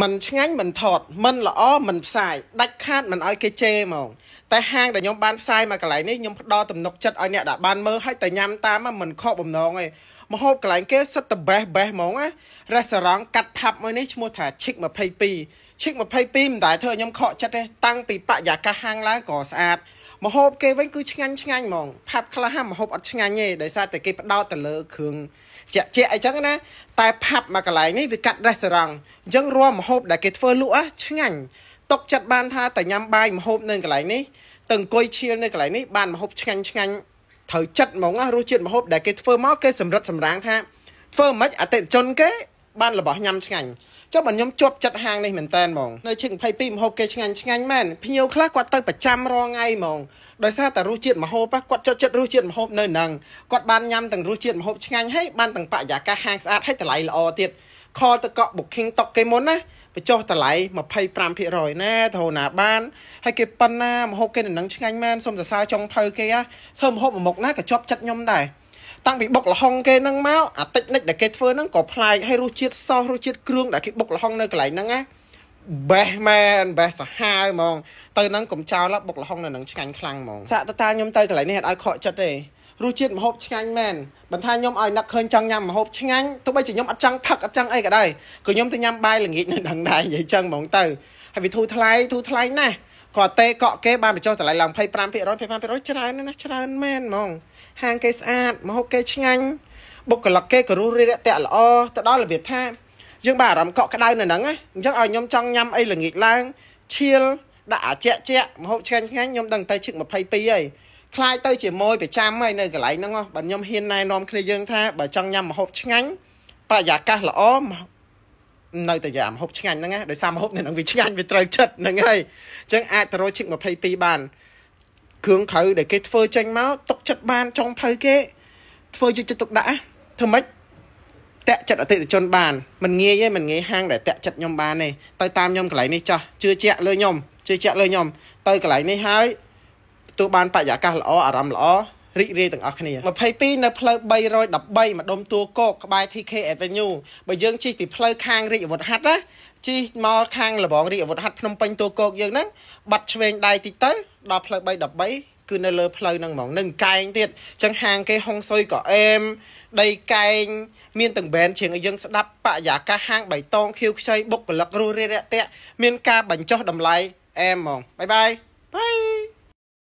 មិនឆ្ងាញ់មិនថត់មិនល្អមិនផ្សាយដាច់ខាតមិនឲ្យគេជេរហ្មងតែហាងដែលខ្ញុំបានផ្សាយមកកន្លែងនេះខ្ញុំផ្ដល់ទំនុកចិត្តឲ្យអ្នកដែលបានមើលហើយតែញ៉ាំតាមមិនខកបំណងទេមហូបកន្លែងគេសុទ្ធតែបេះបេះហ្មងណារេស្តូរ៉ង់កាត់ផាប់មួយនេះឈ្មោះថាឈិក22ឈិក22មិនដែលធ្វើឲ្យខ្ញុំខកចិត្តទេតាំងពីបរិយាកាសហាងឡើងក៏ស្អាតមហូបគេវិញគឺឆ្ងាញ់ឆ្ងាញ់ហ្មងផាប់ខ្លះហ្នឹងមហូបអត់ឆ្ងាញ់ទេដោយសារតែគេផ្ដោតទៅលើគ្រឿងជាក់ជាក់អីចឹងណាតែផាប់មកកន្លែងនេះវាកាត់រេស្តូរ៉ង់អញ្ចឹងរាល់មហូបដែលគេធ្វើលក់ឆ្ងាញ់ຕົកចិត្តបានថាតែញ៉ាំបាយមហូបនៅកន្លែងនេះទៅអង្គុយឈៀលនៅកន្លែងនេះបានមហូបឆ្ងាញ់ឆ្ងាញ់ត្រូវចិត្តហ្មងណារសជាតិមហូបដែលគេធ្វើមកគេសម្រិតសម្រាំងថាធ្វើមិនអតិថិជនគេបានរបស់ញ៉ាំឆ្ងាញ់ចុះបងខ្ញុំជាប់ចិត្តហាងនេះមែនតើហ្មងនៅឈិក22មហូបគេឆ្ងាញ់ឆ្ងាញ់មែនភ្ញៀវខ្លះគាត់ទៅប្រចាំរងថ្ងៃហ្មងដោយសារតែរសជាតិមហូបគាត់ចូលចិត្តរសជាតិមហូបនៅនឹងគាត់បានញ៉ាំទាំងរសជាតិមហូបឆ្ងាញ់ហើយបានទាំងបរិយាកាសហាងស្អាតហើយតម្លៃល្អទៀតខលទៅកក់ booking តុកគេមុនណាបញ្ចុះតម្លៃ25%ណាធូរណាបានហើយគេប៉ុណ្ណាមហូបគេនឹងឆ្ងាញ់មែនសូមសរសើរចុងភៅគេធ្វើមហូបមួយមុខណាក៏ជាប់ចិត្តខ្ញុំដែរតាំងពីបុកល្ហុងគេហ្នឹងមកអាតិចនិចដែលគេធ្វើហ្នឹងក៏ប្លែកហើយរសជាតិសោះរសជាតិគ្រឿងដែលគេបុកល្ហុងនៅកន្លែងហ្នឹងណាបេះមែនបេះសាហាវហ្មងទៅហ្នឹងកុំចោលបុកល្ហុងនៅនឹងឆ្ងាញ់ខ្លាំងហ្មងសាក់តតាខ្ញុំទៅកន្លែងនេះអត់ឲ្យខកចិត្តទេរសជាតិម្ហូបឆ្ងាញ់មែនបន្តែខ្ញុំឲ្យអ្នកឃើញចង់ញ៉ាំម្ហូបឆ្ងាញ់ទោះបីជាខ្ញុំអត់ចង់ផឹកអត់ចង់អីក៏ដោយក៏ខ្ញុំទៅញ៉ាំបាយល្ងាចនៅដឹងដែរនិយាយចឹងហ្មងទៅហើយវាធូរថ្លៃធូរថ្លៃណាស់គាត់ទេកក់គេបានបញ្ចុះតម្លៃឡើង25% 25%ច្រើនណាស់ច្រើនមែនហ្មងហាងគេស្អាតម្ហូបគេឆ្ងាញ់បុគ្គលិកគេក៏រੂរារាក់ទាក់ល្អទៅដល់របៀបថាយើងបានអារម្មណ៍កក់ក្ដៅនៅហ្នឹងណាអញ្ចឹងឲ្យខ្ញុំចង់ញ៉ាំអីល្ងាចឡើងឈៀលដាក់អាជាក់ជាក់ម្ហូបឆ្ងាញ់ឆ្ងាញ់ខ្ញុំដឹងទៅឈឹក22ហើយខ្លាចទៅជាមួយប្រចាំហើយនៅកន្លែងហ្នឹងបើខ្ញុំហ៊ានណែនាំគ្នាយើងថាបើចង់ញ៉ាំម្ហូបឆ្ងាញ់បរិយាកាសល្អនៅតែយ៉ាមហូបឆ្ងាញ់ហ្នឹងណាដោយសារហូបនៅនឹងវាឆ្ងាញ់វាត្រូវចិត្តហ្នឹងហើយអញ្ចឹងអាចទៅរកឈិក22បានគ្រឿងក្រៅដែលគេ ធ្វើចេញមកຕົកចិត្តបានចង់ភៅគេធ្វើយកចិត្តទុកដាក់ធ្វើម៉េចតាក់ចិត្តអតិថិជនបាន មិនងាយទេមិនងាយហាងដែលតាក់ចិត្តខ្ញុំបានទេទៅតាមខ្ញុំកន្លែងនេះចោះជឿជាក់លើខ្ញុំជឿជាក់លើខ្ញុំទៅកន្លែងនេះហើយទទួលបានបរិយាកាសល្អអារម្មណ៍ល្អរីករាយទាំងអស់គ្នា22នៅផ្លូវ313ម្ដុំតួកោកក្បែរ TK Avenue បើយើងជិះពីផ្លូវខាងរាជវុធហាត់ណាជិះមកខាងលបងរាជវុធហាត់ភ្នំពេញតួកោកយើងហ្នឹងបាត់ឆ្វេងដៃតិចទៅដល់ផ្លូវ313គឺនៅលើផ្លូវហ្នឹងហ្មងនឹងកែងទៀតចឹងហាងគេហុងសុយក៏អែមដីកែងមានទាំងបែនជាងឲ្យយើងស្ដាប់បរិយាកាសហាងបៃតងខៀវខ្ចីបុគ្គលិករស់រារាក់ទាក់មាន ការបញ្ចុះតម្លៃអែមហ្មងបាយបាយបាយ